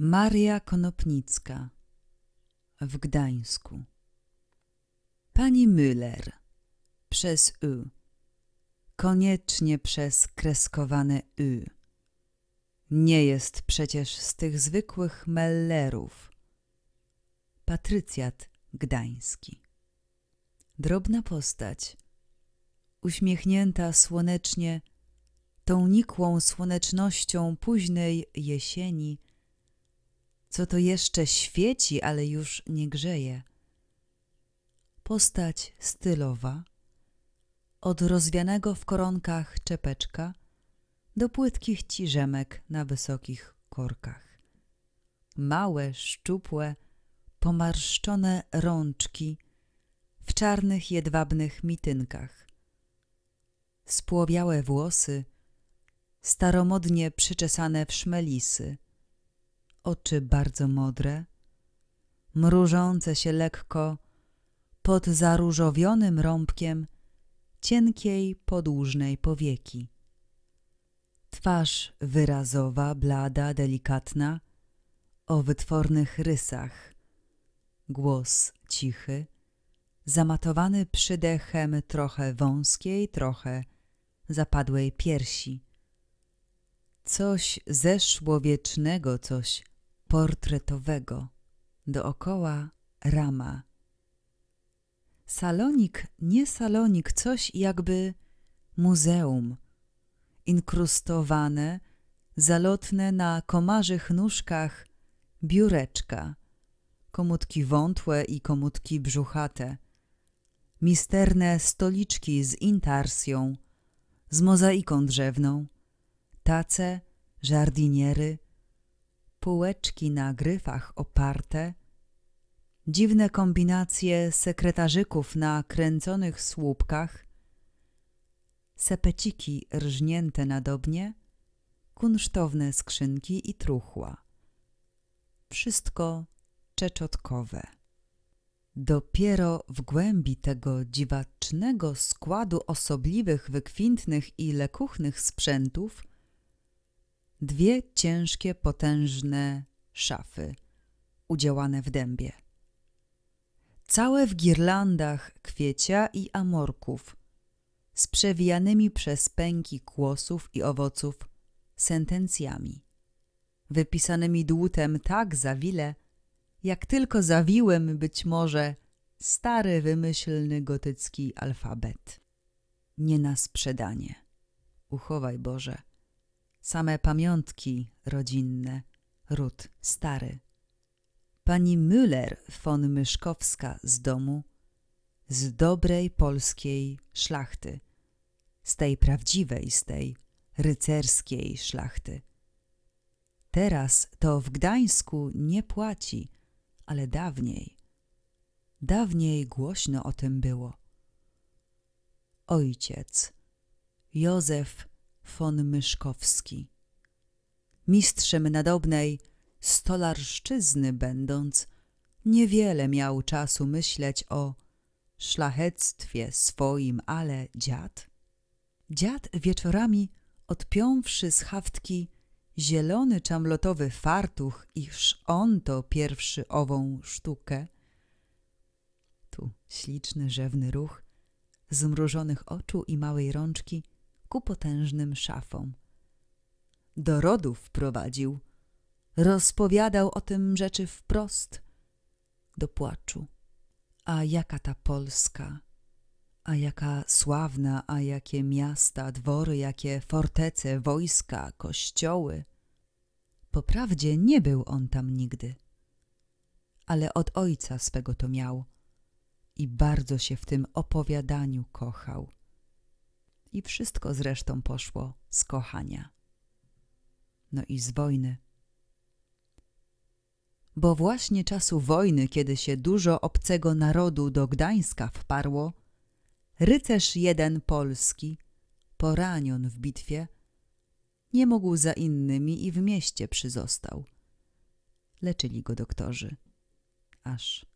Maria Konopnicka w Gdańsku. Pani Müller przez U, y. koniecznie przez kreskowane U. Y. Nie jest przecież z tych zwykłych mellerów. Patrycjat Gdański. Drobna postać, uśmiechnięta słonecznie, tą nikłą słonecznością późnej jesieni co to jeszcze świeci, ale już nie grzeje. Postać stylowa, od rozwianego w koronkach czepeczka do płytkich ciżemek na wysokich korkach. Małe, szczupłe, pomarszczone rączki w czarnych, jedwabnych mitynkach. Spłowiałe włosy, staromodnie przyczesane w szmelisy – oczy bardzo modre, mrużące się lekko pod zaróżowionym rąbkiem cienkiej, podłużnej powieki. Twarz wyrazowa, blada, delikatna, o wytwornych rysach. Głos cichy, zamatowany przydechem trochę wąskiej, trochę zapadłej piersi. Coś zeszłowiecznego, coś portretowego dookoła rama. Salonik, nie salonik, coś jakby muzeum, inkrustowane, zalotne na komarzych nóżkach biureczka, komutki wątłe i komutki brzuchate, misterne stoliczki z intarsją, z mozaiką drzewną, tace, żardiniery, półeczki na gryfach oparte, dziwne kombinacje sekretarzyków na kręconych słupkach, sepeciki rżnięte na dobnie, kunsztowne skrzynki i truchła. Wszystko czeczotkowe. Dopiero w głębi tego dziwacznego składu osobliwych, wykwintnych i lekuchnych sprzętów – dwie ciężkie, potężne szafy, udziałane w dębie. Całe w girlandach kwiecia i amorków, z przewijanymi przez pęki kłosów i owoców sentencjami, wypisanymi dłutem tak zawile, jak tylko zawiłem być może stary, wymyślny gotycki alfabet. Nie na sprzedanie. Uchowaj Boże same pamiątki rodzinne, ród stary. Pani Müller von Myszkowska z domu, z dobrej polskiej szlachty, z tej prawdziwej, z tej rycerskiej szlachty. Teraz to w Gdańsku nie płaci, ale dawniej. Dawniej głośno o tym było. Ojciec Józef von Myszkowski. Mistrzem nadobnej stolarszczyzny będąc, niewiele miał czasu myśleć o szlachectwie swoim, ale dziad. Dziad wieczorami, odpiąwszy z haftki zielony czamlotowy fartuch, iż on to pierwszy ową sztukę, tu śliczny, rzewny ruch, zmrużonych oczu i małej rączki – ku potężnym szafom. Do rodów prowadził, rozpowiadał o tym rzeczy wprost, do płaczu. A jaka ta Polska, a jaka sławna, a jakie miasta, dwory, jakie fortece, wojska, kościoły. Poprawdzie nie był on tam nigdy, ale od ojca swego to miał i bardzo się w tym opowiadaniu kochał. I wszystko zresztą poszło z kochania. No i z wojny. Bo właśnie czasu wojny, kiedy się dużo obcego narodu do Gdańska wparło, rycerz jeden polski, poranion w bitwie, nie mógł za innymi i w mieście przyzostał. Leczyli go doktorzy, aż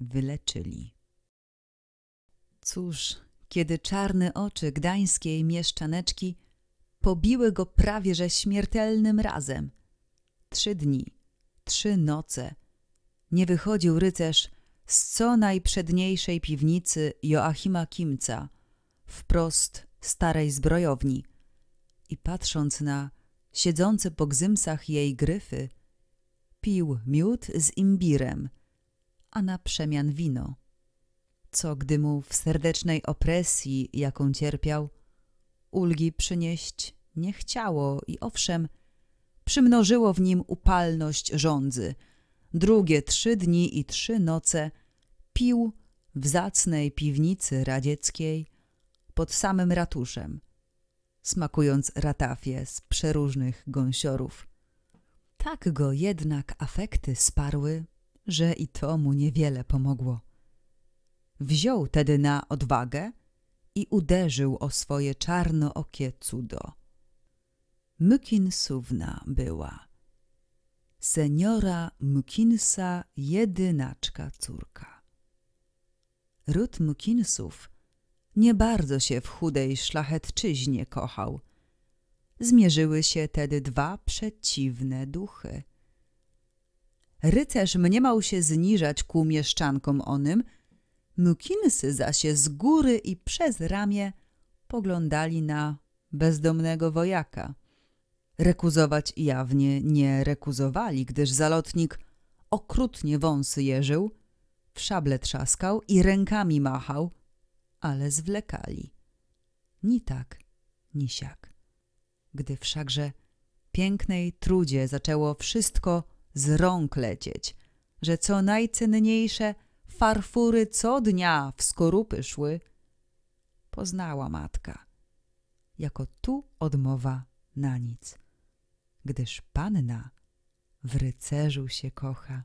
wyleczyli. Cóż, kiedy czarne oczy gdańskiej mieszczaneczki pobiły go prawie że śmiertelnym razem. Trzy dni, trzy noce nie wychodził rycerz z co najprzedniejszej piwnicy Joachima Kimca, wprost starej zbrojowni. I patrząc na siedzące po gzymsach jej gryfy, pił miód z imbirem, a na przemian wino co gdy mu w serdecznej opresji, jaką cierpiał, ulgi przynieść nie chciało i owszem, przymnożyło w nim upalność żądzy. Drugie trzy dni i trzy noce pił w zacnej piwnicy radzieckiej pod samym ratuszem, smakując ratafie z przeróżnych gąsiorów. Tak go jednak afekty sparły, że i to mu niewiele pomogło. Wziął tedy na odwagę i uderzył o swoje czarnookie cudo. Mykinsówna była. Seniora Mykinsa jedynaczka córka. Ród Mykinsów nie bardzo się w chudej szlachetczyźnie kochał. Zmierzyły się tedy dwa przeciwne duchy. Rycerz mniemał się zniżać ku mieszczankom onym, Mukinsy zaś z góry i przez ramię poglądali na bezdomnego wojaka. Rekuzować jawnie nie rekuzowali, gdyż zalotnik okrutnie wąsy jeżył, w szable trzaskał i rękami machał, ale zwlekali. Ni tak, ni siak. Gdy wszakże pięknej trudzie zaczęło wszystko z rąk lecieć, że co najcenniejsze – farfury co dnia w skorupy szły, poznała matka, jako tu odmowa na nic, gdyż panna w rycerzu się kocha,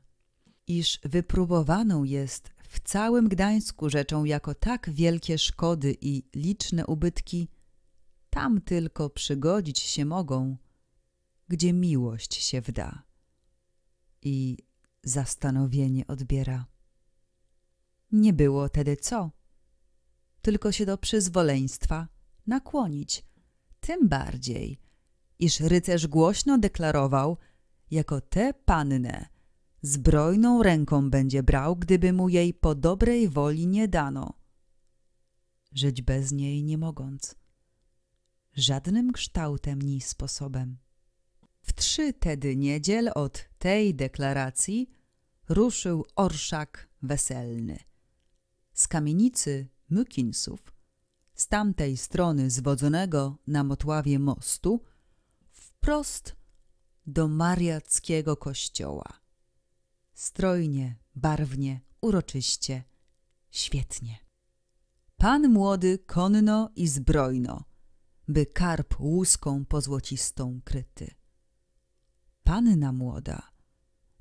iż wypróbowaną jest w całym Gdańsku rzeczą jako tak wielkie szkody i liczne ubytki, tam tylko przygodzić się mogą, gdzie miłość się wda i zastanowienie odbiera nie było tedy co. Tylko się do przyzwoleństwa nakłonić. Tym bardziej, iż rycerz głośno deklarował, jako tę pannę zbrojną ręką będzie brał, gdyby mu jej po dobrej woli nie dano. Żyć bez niej nie mogąc, żadnym kształtem ni sposobem. W trzy tedy niedziel od tej deklaracji ruszył orszak weselny z kamienicy Mykinsów, z tamtej strony zwodzonego na Motławie mostu, wprost do mariackiego kościoła. Strojnie, barwnie, uroczyście, świetnie. Pan młody konno i zbrojno, by karp łuską pozłocistą kryty. Panna młoda,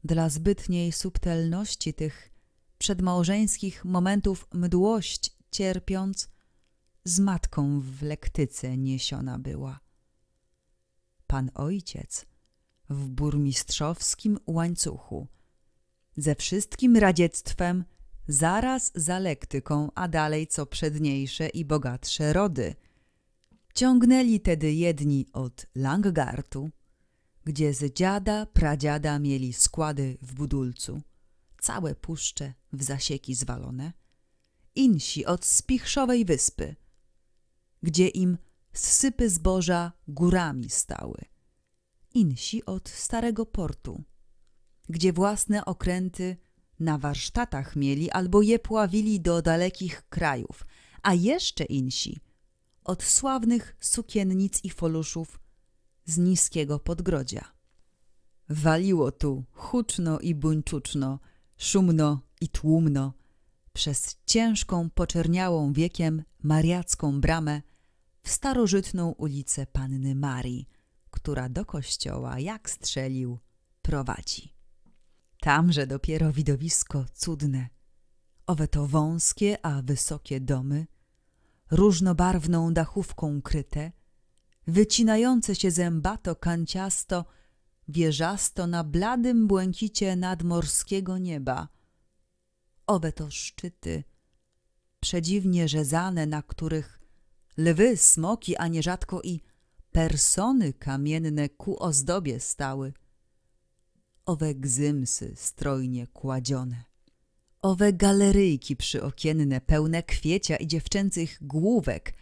dla zbytniej subtelności tych przedmałżeńskich momentów mdłość cierpiąc, z matką w lektyce niesiona była. Pan ojciec w burmistrzowskim łańcuchu, ze wszystkim radziectwem, zaraz za lektyką, a dalej co przedniejsze i bogatsze rody. Ciągnęli tedy jedni od Langgartu, gdzie z dziada pradziada mieli składy w budulcu całe puszcze w zasieki zwalone, insi od spichrzowej wyspy, gdzie im sypy zboża górami stały, insi od starego portu, gdzie własne okręty na warsztatach mieli albo je pławili do dalekich krajów, a jeszcze insi od sławnych sukiennic i foluszów z niskiego podgrodzia. Waliło tu huczno i buńczuczno, szumno i tłumno, przez ciężką, poczerniałą wiekiem mariacką bramę w starożytną ulicę Panny Marii, która do kościoła, jak strzelił, prowadzi. Tamże dopiero widowisko cudne. Owe to wąskie, a wysokie domy, różnobarwną dachówką kryte, wycinające się zębato, kanciasto – wieżasto na bladym błękicie nadmorskiego nieba. Owe to szczyty, przedziwnie rzezane, na których lwy, smoki, a nierzadko i persony kamienne ku ozdobie stały. Owe gzymsy strojnie kładzione. Owe galeryjki przyokienne pełne kwiecia i dziewczęcych główek.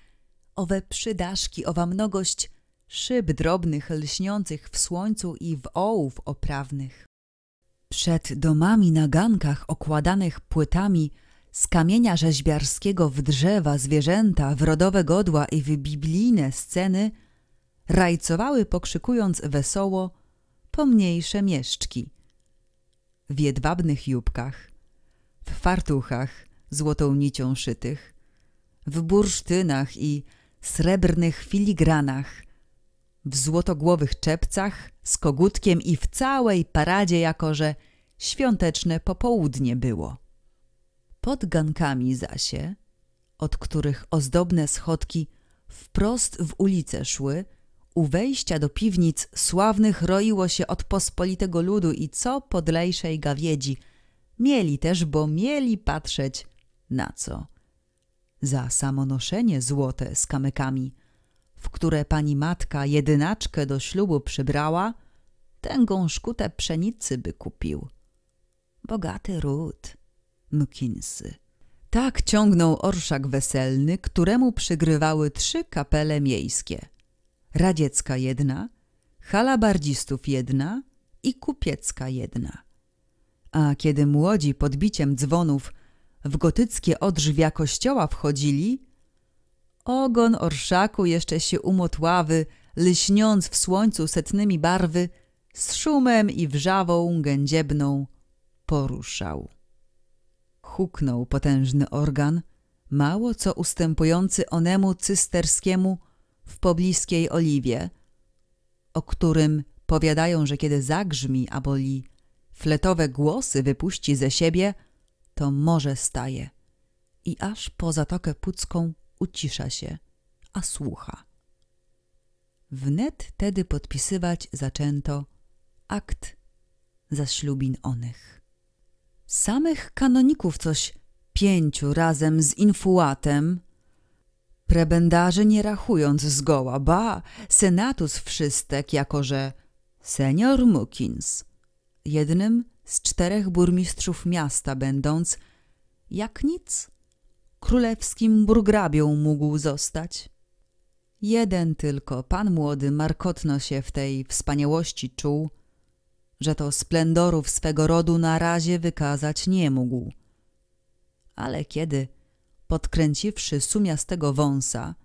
Owe przydaszki, owa mnogość szyb drobnych lśniących w słońcu i w ołów oprawnych. Przed domami na gankach okładanych płytami z kamienia rzeźbiarskiego w drzewa, zwierzęta, w rodowe godła i w biblijne sceny rajcowały pokrzykując wesoło pomniejsze mieszczki. W jedwabnych jubkach, w fartuchach złotą nicią szytych, w bursztynach i srebrnych filigranach – w złotogłowych czepcach, z kogutkiem i w całej paradzie, jako że świąteczne popołudnie było. Pod gankami zasie, od których ozdobne schodki wprost w ulicę szły, u wejścia do piwnic sławnych roiło się od pospolitego ludu i co podlejszej gawiedzi. Mieli też, bo mieli patrzeć na co. Za samonoszenie złote z kamykami – w które pani matka jedynaczkę do ślubu przybrała, tęgą szkutę pszenicy by kupił. Bogaty ród, Mkinsy. Tak ciągnął orszak weselny, któremu przygrywały trzy kapele miejskie. Radziecka jedna, halabardzistów jedna i kupiecka jedna. A kiedy młodzi pod biciem dzwonów w gotyckie odrzwia kościoła wchodzili, Ogon orszaku jeszcze się umotławy, lśniąc w słońcu setnymi barwy, z szumem i wrzawą gędziebną poruszał. Huknął potężny organ, mało co ustępujący onemu cysterskiemu w pobliskiej oliwie, o którym powiadają, że kiedy zagrzmi aboli, fletowe głosy wypuści ze siebie, to morze staje i aż po Zatokę Pucką ucisza się, a słucha. Wnet tedy podpisywać zaczęto akt zaślubin onych. Samych kanoników coś pięciu razem z infuatem, prebendarzy nie rachując zgoła, ba, senatus wszystek, jako że senior Mukins, jednym z czterech burmistrzów miasta będąc, jak nic, królewskim burgrabią mógł zostać. Jeden tylko pan młody markotno się w tej wspaniałości czuł, że to splendorów swego rodu na razie wykazać nie mógł. Ale kiedy, podkręciwszy sumiastego wąsa,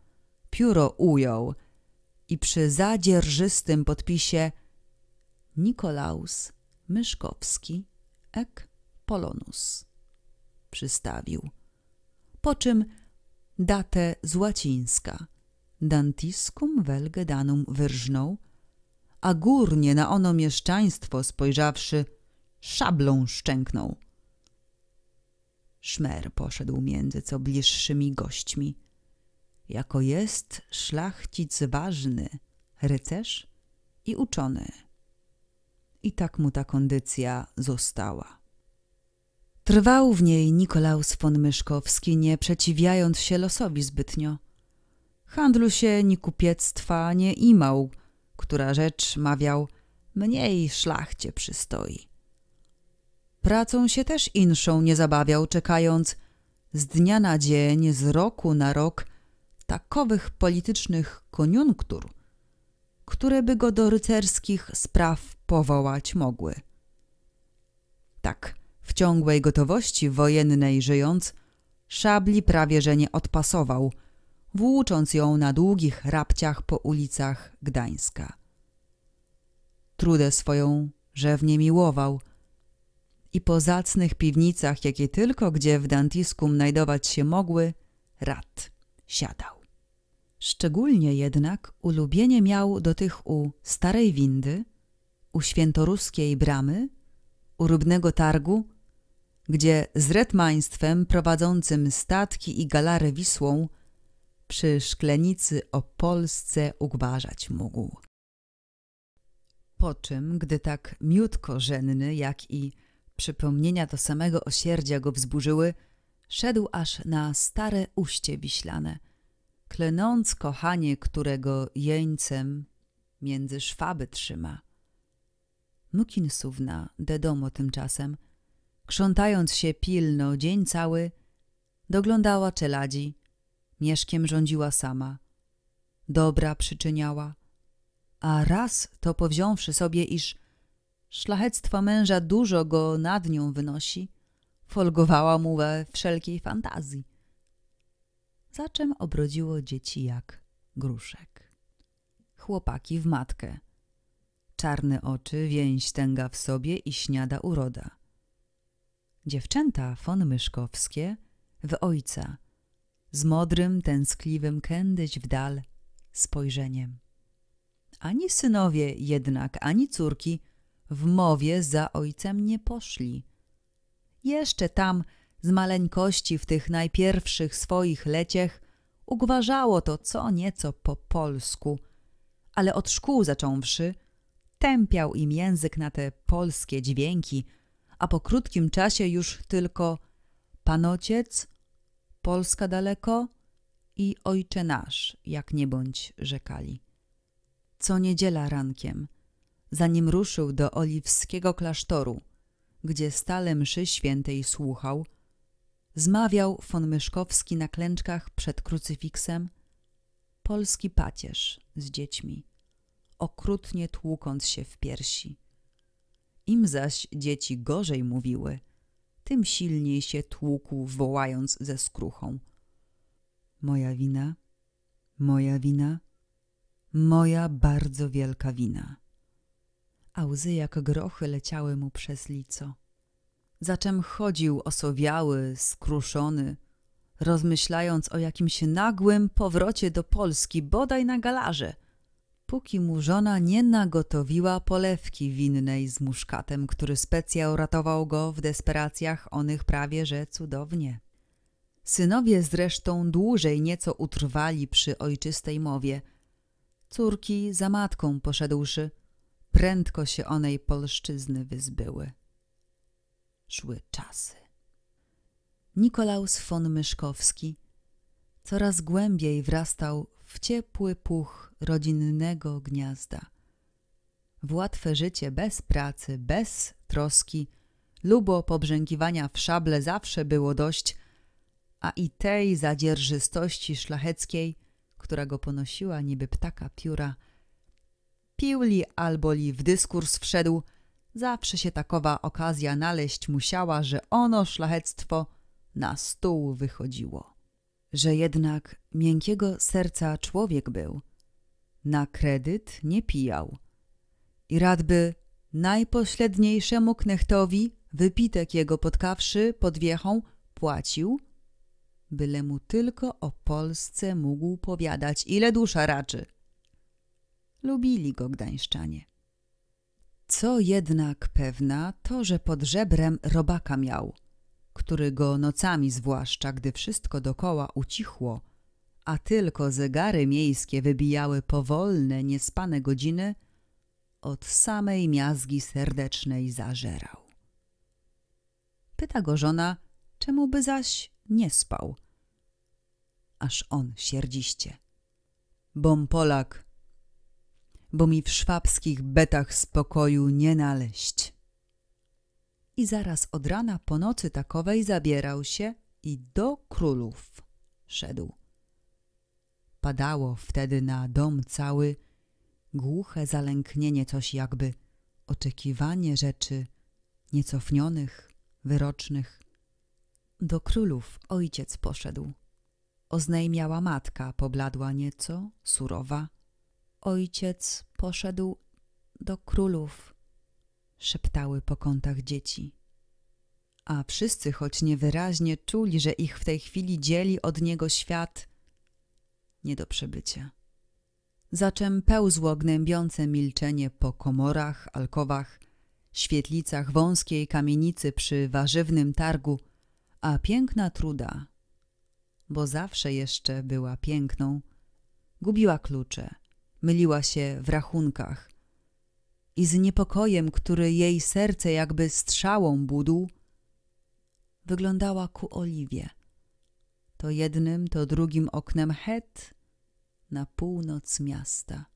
pióro ujął i przy zadzierżystym podpisie Nikolaus Myszkowski ek Polonus przystawił – po czym datę z łacińska, dantiscum velge danum wyrżnął, a górnie na ono mieszczaństwo spojrzawszy, szablą szczęknął. Szmer poszedł między co bliższymi gośćmi. Jako jest szlachcic ważny, rycerz i uczony. I tak mu ta kondycja została. Trwał w niej Nikolaus von Myszkowski, nie przeciwiając się losowi zbytnio. Handlu się ni kupiectwa nie imał, która rzecz, mawiał, mniej szlachcie przystoi. Pracą się też inszą nie zabawiał, czekając z dnia na dzień, z roku na rok takowych politycznych koniunktur, które by go do rycerskich spraw powołać mogły. Tak – w ciągłej gotowości wojennej żyjąc, szabli prawie że nie odpasował, włócząc ją na długich rapciach po ulicach Gdańska. Trudę swoją rzewnie miłował i po zacnych piwnicach, jakie tylko gdzie w Dantiskum znajdować się mogły, rad siadał. Szczególnie jednak ulubienie miał do tych u Starej Windy, u Świętoruskiej Bramy, u Rybnego Targu gdzie z retmaństwem prowadzącym statki i galary Wisłą przy szklenicy o Polsce ugbarzać mógł. Po czym, gdy tak miódko żenny, jak i przypomnienia do samego osierdzia go wzburzyły, szedł aż na stare uście wiślane, klenąc kochanie, którego jeńcem między szwaby trzyma. de Dedomo tymczasem – krzątając się pilno dzień cały, doglądała czeladzi, mieszkiem rządziła sama, dobra przyczyniała, a raz to powziąwszy sobie, iż szlachectwo męża dużo go nad nią wynosi, folgowała mu we wszelkiej fantazji. Za czym obrodziło dzieci jak gruszek. Chłopaki w matkę. Czarne oczy, więź tęga w sobie i śniada uroda. Dziewczęta von Myszkowskie w ojca, z modrym, tęskliwym kędyś w dal spojrzeniem. Ani synowie jednak, ani córki w mowie za ojcem nie poszli. Jeszcze tam z maleńkości w tych najpierwszych swoich leciech ugważało to co nieco po polsku, ale od szkół zacząwszy, tępiał im język na te polskie dźwięki – a po krótkim czasie już tylko Panociec, Polska daleko i Ojcze Nasz, jak nie bądź rzekali. Co niedziela rankiem, zanim ruszył do oliwskiego klasztoru, gdzie stale mszy świętej słuchał, zmawiał von Myszkowski na klęczkach przed krucyfiksem polski pacierz z dziećmi, okrutnie tłukąc się w piersi. Im zaś dzieci gorzej mówiły, tym silniej się tłukł, wołając ze skruchą. Moja wina, moja wina, moja bardzo wielka wina. A łzy jak grochy leciały mu przez lico. Zaczem chodził osowiały, skruszony, rozmyślając o jakimś nagłym powrocie do Polski, bodaj na galarze – póki mu żona nie nagotowiła polewki winnej z muszkatem, który specjał ratował go w desperacjach onych prawie że cudownie. Synowie zresztą dłużej nieco utrwali przy ojczystej mowie. Córki za matką poszedłszy, prędko się onej polszczyzny wyzbyły. Szły czasy. Nikolaus von Myszkowski coraz głębiej wrastał w ciepły puch rodzinnego gniazda. W łatwe życie bez pracy, bez troski, lubo pobrzękiwania w szable zawsze było dość, a i tej zadzierżystości szlacheckiej, która go ponosiła niby ptaka pióra. albo li w dyskurs wszedł, zawsze się takowa okazja naleźć musiała, że ono szlachectwo na stół wychodziło że jednak miękkiego serca człowiek był, na kredyt nie pijał i radby najpośledniejszemu knechtowi wypitek jego potkawszy pod wiechą płacił, byle mu tylko o Polsce mógł powiadać, ile dusza raczy. Lubili go gdańszczanie. Co jednak pewna, to, że pod żebrem robaka miał – który go nocami zwłaszcza, gdy wszystko dokoła ucichło, a tylko zegary miejskie wybijały powolne, niespane godziny, od samej miazgi serdecznej zażerał. Pyta go żona, czemu by zaś nie spał. Aż on sierdziście. Bom Polak, bo mi w szwabskich betach spokoju nie naleść i zaraz od rana po nocy takowej zabierał się i do królów szedł. Padało wtedy na dom cały głuche zalęknienie, coś jakby oczekiwanie rzeczy niecofnionych, wyrocznych. Do królów ojciec poszedł. Oznajmiała matka, pobladła nieco, surowa. Ojciec poszedł do królów szeptały po kątach dzieci. A wszyscy, choć niewyraźnie, czuli, że ich w tej chwili dzieli od niego świat nie do przebycia. Zaczem pełzło gnębiące milczenie po komorach, alkowach, świetlicach wąskiej kamienicy przy warzywnym targu, a piękna truda, bo zawsze jeszcze była piękną, gubiła klucze, myliła się w rachunkach – i z niepokojem, który jej serce jakby strzałą budł, wyglądała ku Oliwie. To jednym, to drugim oknem het na północ miasta.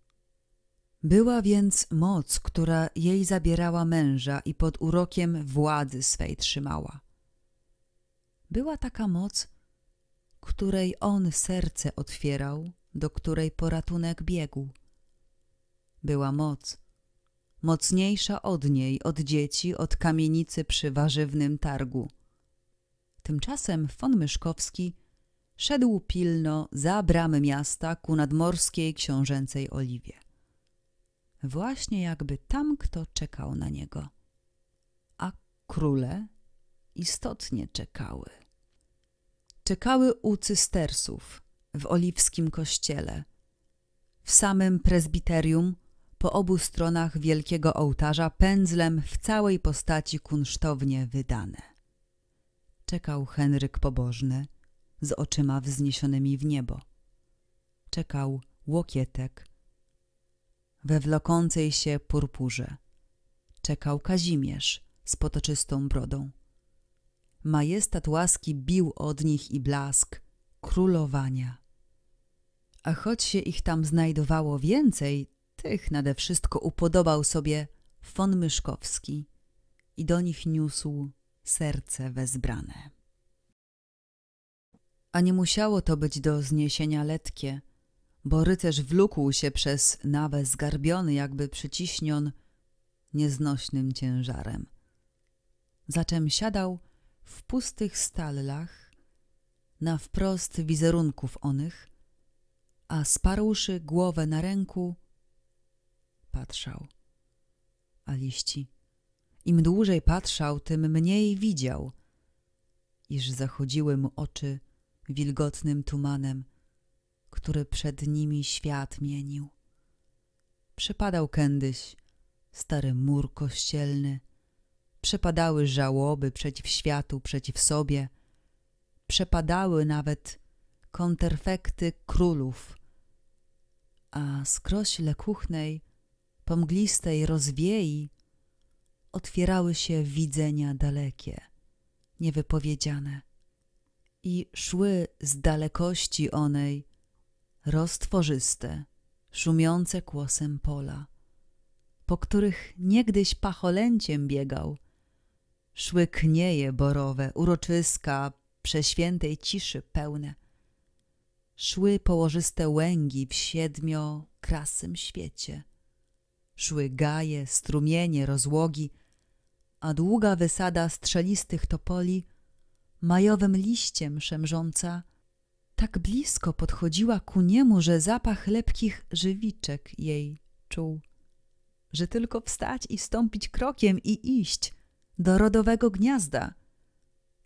Była więc moc, która jej zabierała męża i pod urokiem władzy swej trzymała. Była taka moc, której on serce otwierał, do której poratunek biegł. Była moc, mocniejsza od niej, od dzieci, od kamienicy przy warzywnym targu. Tymczasem von Myszkowski szedł pilno za bramy miasta ku nadmorskiej książęcej Oliwie. Właśnie jakby tam kto czekał na niego. A króle istotnie czekały. Czekały u cystersów w oliwskim kościele, w samym prezbiterium – po obu stronach wielkiego ołtarza pędzlem w całej postaci kunsztownie wydane. Czekał Henryk pobożny, z oczyma wzniesionymi w niebo. Czekał Łokietek, we wlokącej się purpurze. Czekał Kazimierz z potoczystą brodą. Majestat łaski bił od nich i blask królowania. A choć się ich tam znajdowało więcej, tych nade wszystko upodobał sobie von Myszkowski i do nich niósł serce wezbrane. A nie musiało to być do zniesienia letkie, bo rycerz wlókł się przez nawę zgarbiony, jakby przyciśnion nieznośnym ciężarem. Zaczem siadał w pustych stallach, na wprost wizerunków onych, a sparłszy głowę na ręku, patrzał. A liści. Im dłużej patrzał, tym mniej widział, iż zachodziły mu oczy wilgotnym tumanem, który przed nimi świat mienił. Przepadał kędyś stary mur kościelny, przepadały żałoby przeciw światu, przeciw sobie, przepadały nawet konterfekty królów, a skroś lekuchnej po mglistej rozwiei otwierały się widzenia dalekie, niewypowiedziane. I szły z dalekości onej roztworzyste, szumiące kłosem pola, po których niegdyś pacholęciem biegał. Szły knieje borowe, uroczyska, przeświętej ciszy pełne. Szły położyste łęgi w siedmiokrasym świecie – Szły gaje, strumienie, rozłogi, a długa wysada strzelistych topoli majowym liściem szemrząca tak blisko podchodziła ku niemu, że zapach lepkich żywiczek jej czuł, że tylko wstać i stąpić krokiem i iść do rodowego gniazda,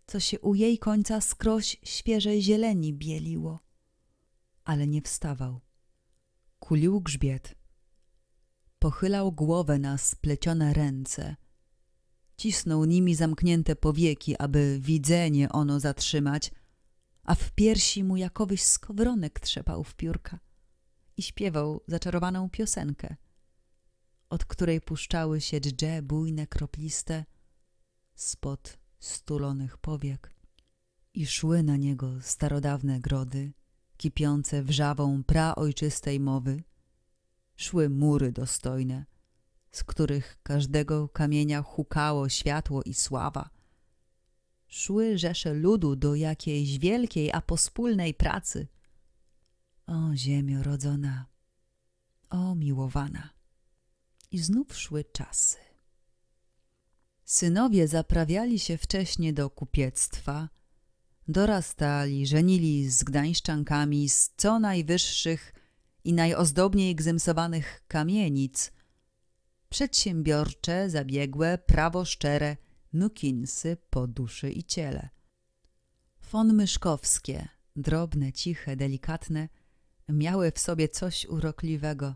co się u jej końca skroś świeżej zieleni bieliło. Ale nie wstawał. Kulił grzbiet, Pochylał głowę na splecione ręce. Cisnął nimi zamknięte powieki, aby widzenie ono zatrzymać, a w piersi mu jakowyś skowronek trzepał w piórka i śpiewał zaczarowaną piosenkę, od której puszczały się dże bujne kropliste spod stulonych powiek i szły na niego starodawne grody, kipiące wrzawą praojczystej mowy, szły mury dostojne, z których każdego kamienia hukało światło i sława. Szły rzesze ludu do jakiejś wielkiej, a pospólnej pracy. O ziemio rodzona, o miłowana! I znów szły czasy. Synowie zaprawiali się wcześnie do kupiectwa, dorastali, żenili z gdańszczankami z co najwyższych i najozdobniej egzemsowanych kamienic, przedsiębiorcze, zabiegłe, prawo szczere, nukinsy po duszy i ciele. Fon myszkowskie, drobne, ciche, delikatne, miały w sobie coś urokliwego.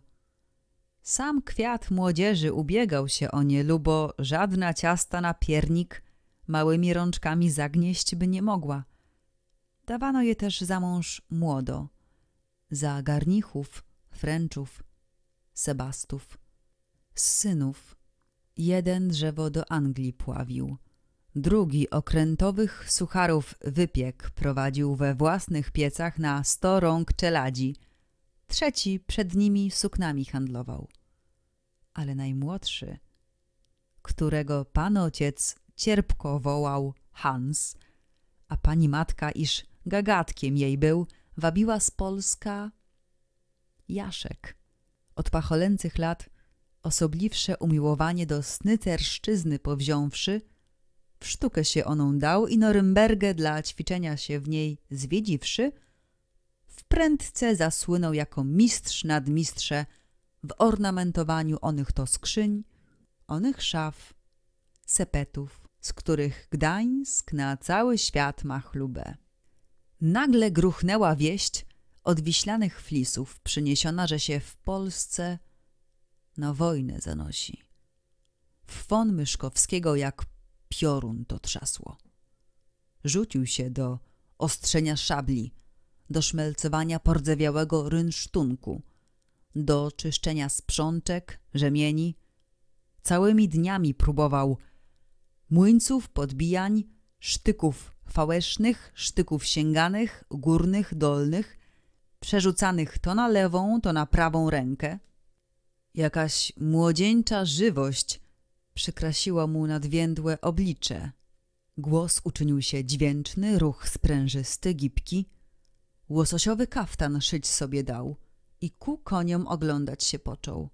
Sam kwiat młodzieży ubiegał się o nie, lubo żadna ciasta na piernik małymi rączkami zagnieść by nie mogła. Dawano je też za mąż młodo, za Garnichów, Fręczów, Sebastów. Z synów jeden drzewo do Anglii pławił, drugi okrętowych sucharów wypiek prowadził we własnych piecach na sto rąk czeladzi, trzeci przed nimi suknami handlował. Ale najmłodszy, którego pan ojciec cierpko wołał Hans, a pani matka, iż gagatkiem jej był – wabiła z Polska Jaszek. Od pacholęcych lat osobliwsze umiłowanie do snycerszczyzny powziąwszy, w sztukę się oną dał i Norymbergę dla ćwiczenia się w niej zwiedziwszy, w prędce zasłynął jako mistrz nad mistrze w ornamentowaniu onych to skrzyń, onych szaf, sepetów, z których Gdańsk na cały świat ma chlubę. Nagle gruchnęła wieść od wiślanych flisów przyniesiona, że się w Polsce na wojnę zanosi. W fon Myszkowskiego jak piorun to trzasło. Rzucił się do ostrzenia szabli, do szmelcowania pordzewiałego rynsztunku, do czyszczenia sprzączek, rzemieni. Całymi dniami próbował młyńców, podbijań, sztyków fałesznych, sztyków sięganych, górnych, dolnych, przerzucanych to na lewą, to na prawą rękę. Jakaś młodzieńcza żywość przykrasiła mu nadwiędłe oblicze. Głos uczynił się dźwięczny, ruch sprężysty, gibki. Łososiowy kaftan szyć sobie dał i ku koniom oglądać się począł.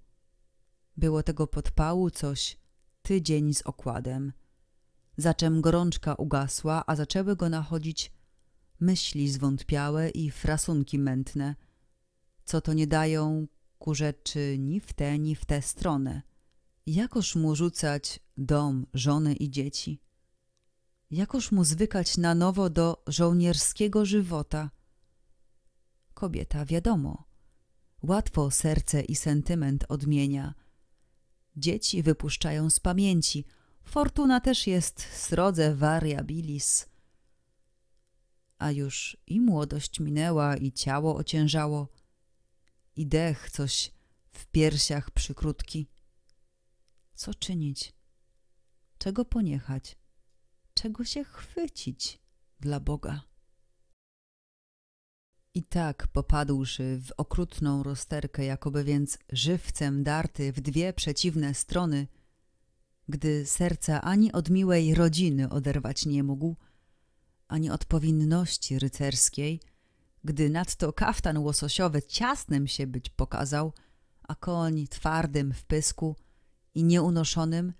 Było tego podpału coś tydzień z okładem – zaczem gorączka ugasła, a zaczęły go nachodzić myśli zwątpiałe i frasunki mętne, co to nie dają ku rzeczy ni w tę, ni w tę stronę. Jakoż mu rzucać dom, żonę i dzieci? Jakoż mu zwykać na nowo do żołnierskiego żywota? Kobieta, wiadomo, łatwo serce i sentyment odmienia. Dzieci wypuszczają z pamięci – Fortuna też jest srodze variabilis. A już i młodość minęła, i ciało ociężało, i dech coś w piersiach przykrótki. Co czynić? Czego poniechać? Czego się chwycić dla Boga? I tak popadłszy w okrutną rozterkę, jakoby więc żywcem darty w dwie przeciwne strony – gdy serca ani od miłej rodziny oderwać nie mógł, ani od powinności rycerskiej, gdy nadto kaftan łososiowy ciasnym się być pokazał, a koń twardym w pysku i nieunoszonym,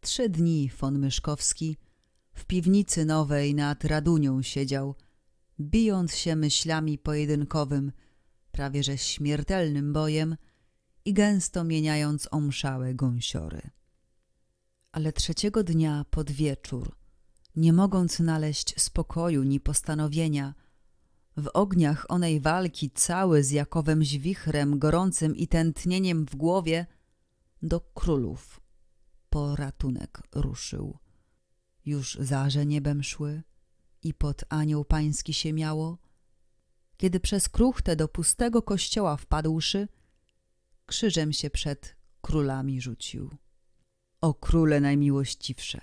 trzy dni von Myszkowski w piwnicy nowej nad Radunią siedział, bijąc się myślami pojedynkowym, prawie że śmiertelnym bojem i gęsto mieniając omszałe gąsiory ale trzeciego dnia pod wieczór, nie mogąc znaleźć spokoju ni postanowienia, w ogniach onej walki cały z Jakowem zwichrem gorącym i tętnieniem w głowie, do królów po ratunek ruszył. Już zarze niebem szły i pod anioł pański się miało, kiedy przez kruchtę do pustego kościoła wpadłszy, krzyżem się przed królami rzucił. O króle najmiłościwsze,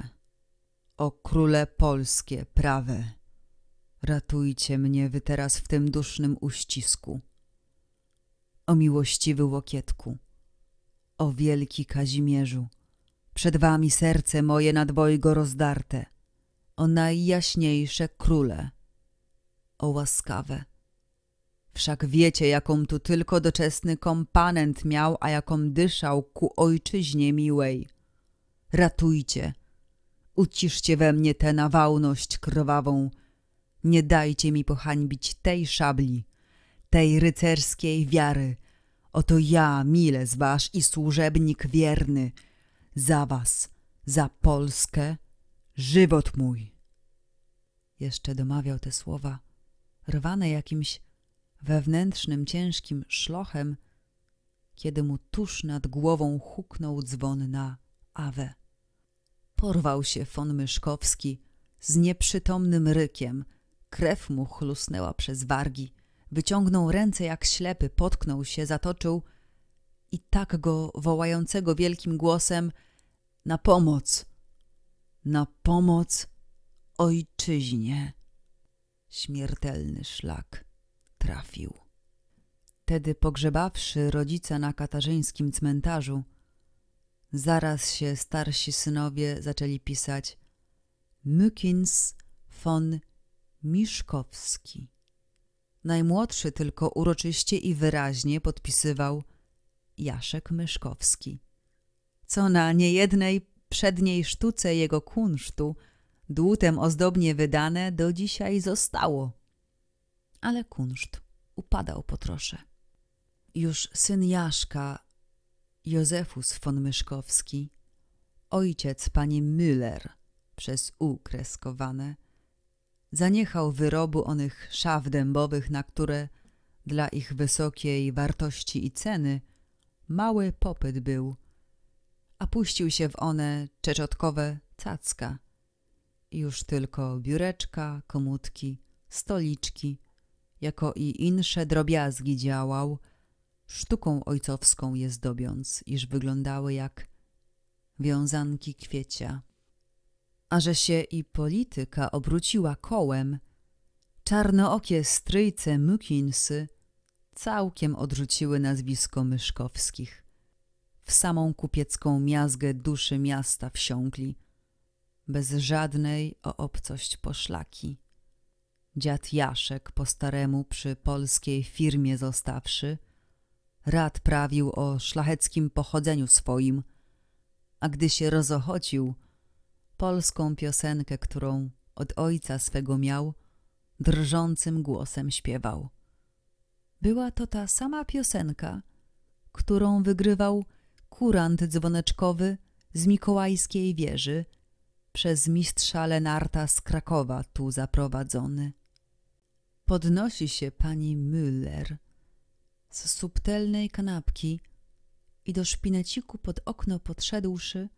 o króle polskie, prawe, ratujcie mnie wy teraz w tym dusznym uścisku. O miłościwy łokietku, o wielki Kazimierzu, przed wami serce moje nad dwojgo rozdarte, o najjaśniejsze króle, o łaskawe. Wszak wiecie, jaką tu tylko doczesny kompanent miał, a jaką dyszał ku ojczyźnie miłej ratujcie. Uciszcie we mnie tę nawałność krwawą. Nie dajcie mi pohańbić tej szabli, tej rycerskiej wiary. Oto ja, mile z wasz i służebnik wierny, za was, za Polskę, żywot mój. Jeszcze domawiał te słowa, rwane jakimś wewnętrznym ciężkim szlochem, kiedy mu tuż nad głową huknął dzwon na awę. Porwał się von Myszkowski z nieprzytomnym rykiem. Krew mu chlusnęła przez wargi. Wyciągnął ręce jak ślepy, potknął się, zatoczył i tak go wołającego wielkim głosem na pomoc, na pomoc ojczyźnie. Śmiertelny szlak trafił. Tedy pogrzebawszy rodzica na katarzyńskim cmentarzu, Zaraz się starsi synowie zaczęli pisać Mykins von Miszkowski. Najmłodszy tylko uroczyście i wyraźnie podpisywał Jaszek Myszkowski, co na niejednej przedniej sztuce jego kunsztu, dłutem ozdobnie wydane, do dzisiaj zostało. Ale kunszt upadał po trosze. Już syn Jaszka Józefus von Myszkowski, ojciec pani Müller, przez U kreskowane, zaniechał wyrobu onych szaf dębowych, na które dla ich wysokiej wartości i ceny mały popyt był, a puścił się w one czeczotkowe cacka. Już tylko biureczka, komutki, stoliczki, jako i insze drobiazgi działał – sztuką ojcowską je zdobiąc, iż wyglądały jak wiązanki kwiecia. A że się i polityka obróciła kołem, czarnookie stryjce Mukinsy całkiem odrzuciły nazwisko Myszkowskich. W samą kupiecką miazgę duszy miasta wsiąkli, bez żadnej o obcość poszlaki. Dziad Jaszek po staremu przy polskiej firmie zostawszy – rad prawił o szlacheckim pochodzeniu swoim, a gdy się rozochocił, polską piosenkę, którą od ojca swego miał, drżącym głosem śpiewał. Była to ta sama piosenka, którą wygrywał kurant dzwoneczkowy z mikołajskiej wieży przez mistrza Lenarta z Krakowa tu zaprowadzony. Podnosi się pani Müller z subtelnej kanapki i do szpineciku pod okno podszedłszy,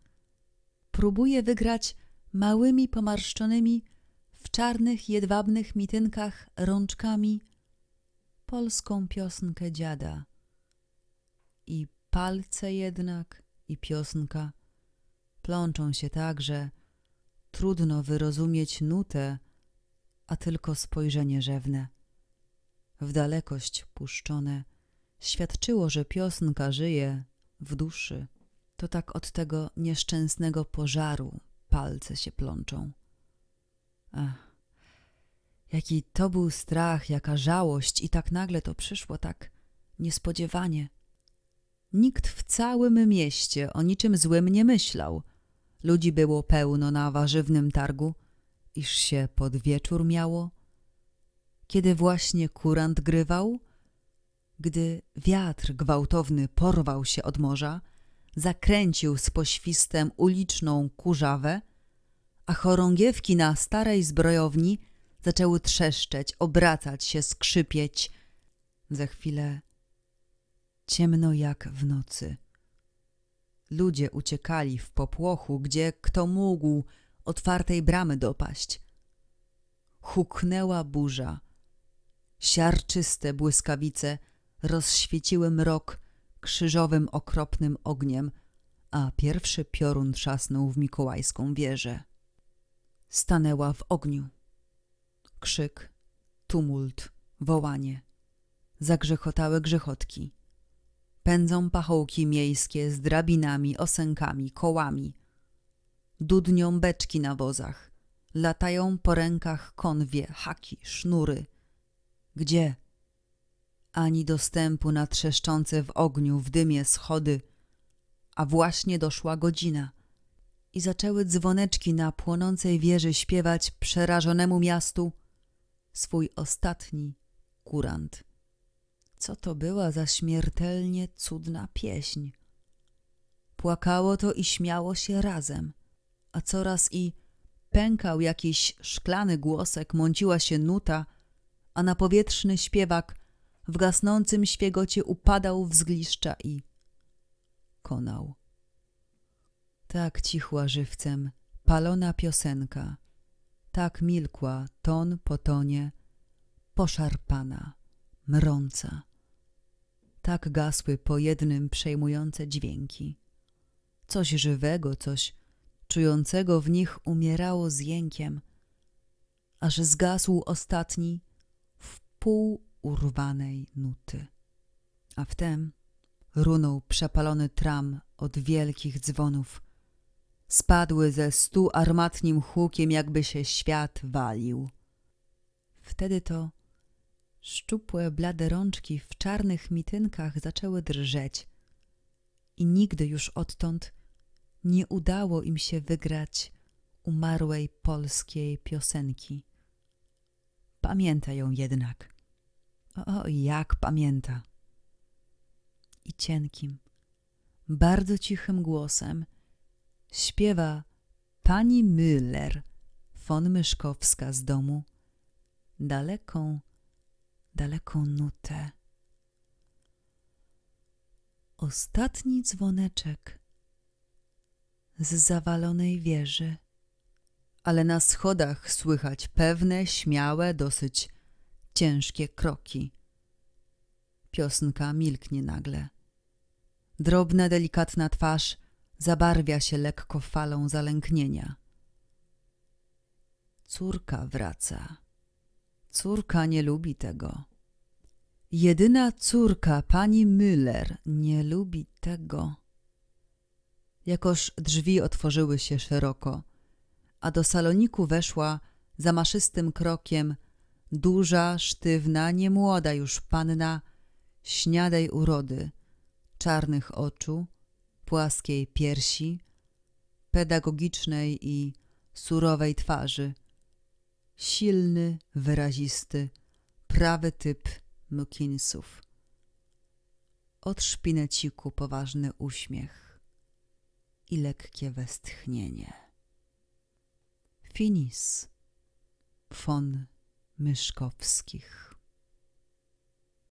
próbuje wygrać małymi pomarszczonymi w czarnych jedwabnych mitynkach rączkami polską piosnkę dziada. I palce jednak i piosnka plączą się tak, że trudno wyrozumieć nutę, a tylko spojrzenie rzewne, w dalekość puszczone – świadczyło, że piosnka żyje w duszy, to tak od tego nieszczęsnego pożaru palce się plączą. Ach, jaki to był strach, jaka żałość i tak nagle to przyszło, tak niespodziewanie. Nikt w całym mieście o niczym złym nie myślał. Ludzi było pełno na warzywnym targu, iż się pod wieczór miało. Kiedy właśnie kurant grywał, gdy wiatr gwałtowny porwał się od morza, zakręcił z poświstem uliczną kurzawę, a chorągiewki na starej zbrojowni zaczęły trzeszczeć, obracać się, skrzypieć. Za chwilę ciemno jak w nocy. Ludzie uciekali w popłochu, gdzie kto mógł otwartej bramy dopaść. Huknęła burza. Siarczyste błyskawice rozświeciły mrok krzyżowym okropnym ogniem, a pierwszy piorun trzasnął w mikołajską wieżę. Stanęła w ogniu. Krzyk, tumult, wołanie. Zagrzechotały grzechotki. Pędzą pachołki miejskie z drabinami, osenkami, kołami. Dudnią beczki na wozach. Latają po rękach konwie, haki, sznury. Gdzie? ani dostępu na trzeszczące w ogniu, w dymie schody. A właśnie doszła godzina i zaczęły dzwoneczki na płonącej wieży śpiewać przerażonemu miastu swój ostatni kurant. Co to była za śmiertelnie cudna pieśń? Płakało to i śmiało się razem, a coraz i pękał jakiś szklany głosek, mąciła się nuta, a na powietrzny śpiewak – w gasnącym świegocie upadał w zgliszcza i konał. Tak cichła żywcem palona piosenka, tak milkła ton po tonie, poszarpana, mrąca. Tak gasły po jednym przejmujące dźwięki. Coś żywego, coś czującego w nich umierało z jękiem, aż zgasł ostatni w pół urwanej nuty. A wtem runął przepalony tram od wielkich dzwonów. Spadły ze stu armatnim hukiem, jakby się świat walił. Wtedy to szczupłe, blade rączki w czarnych mitynkach zaczęły drżeć i nigdy już odtąd nie udało im się wygrać umarłej polskiej piosenki. Pamięta ją jednak. O, jak pamięta! I cienkim, bardzo cichym głosem śpiewa pani Müller von Myszkowska z domu daleką, daleką nutę. Ostatni dzwoneczek z zawalonej wieży, ale na schodach słychać pewne, śmiałe, dosyć ciężkie kroki. Piosnka milknie nagle. Drobna, delikatna twarz zabarwia się lekko falą zalęknienia. Córka wraca. Córka nie lubi tego. Jedyna córka pani Müller nie lubi tego. Jakoż drzwi otworzyły się szeroko, a do saloniku weszła zamaszystym krokiem Duża, sztywna, niemłoda już panna, śniadej urody, czarnych oczu, płaskiej piersi, pedagogicznej i surowej twarzy. Silny, wyrazisty, prawy typ Mukinsów. Od szpineciku poważny uśmiech i lekkie westchnienie. Finis. von Myszkowskich.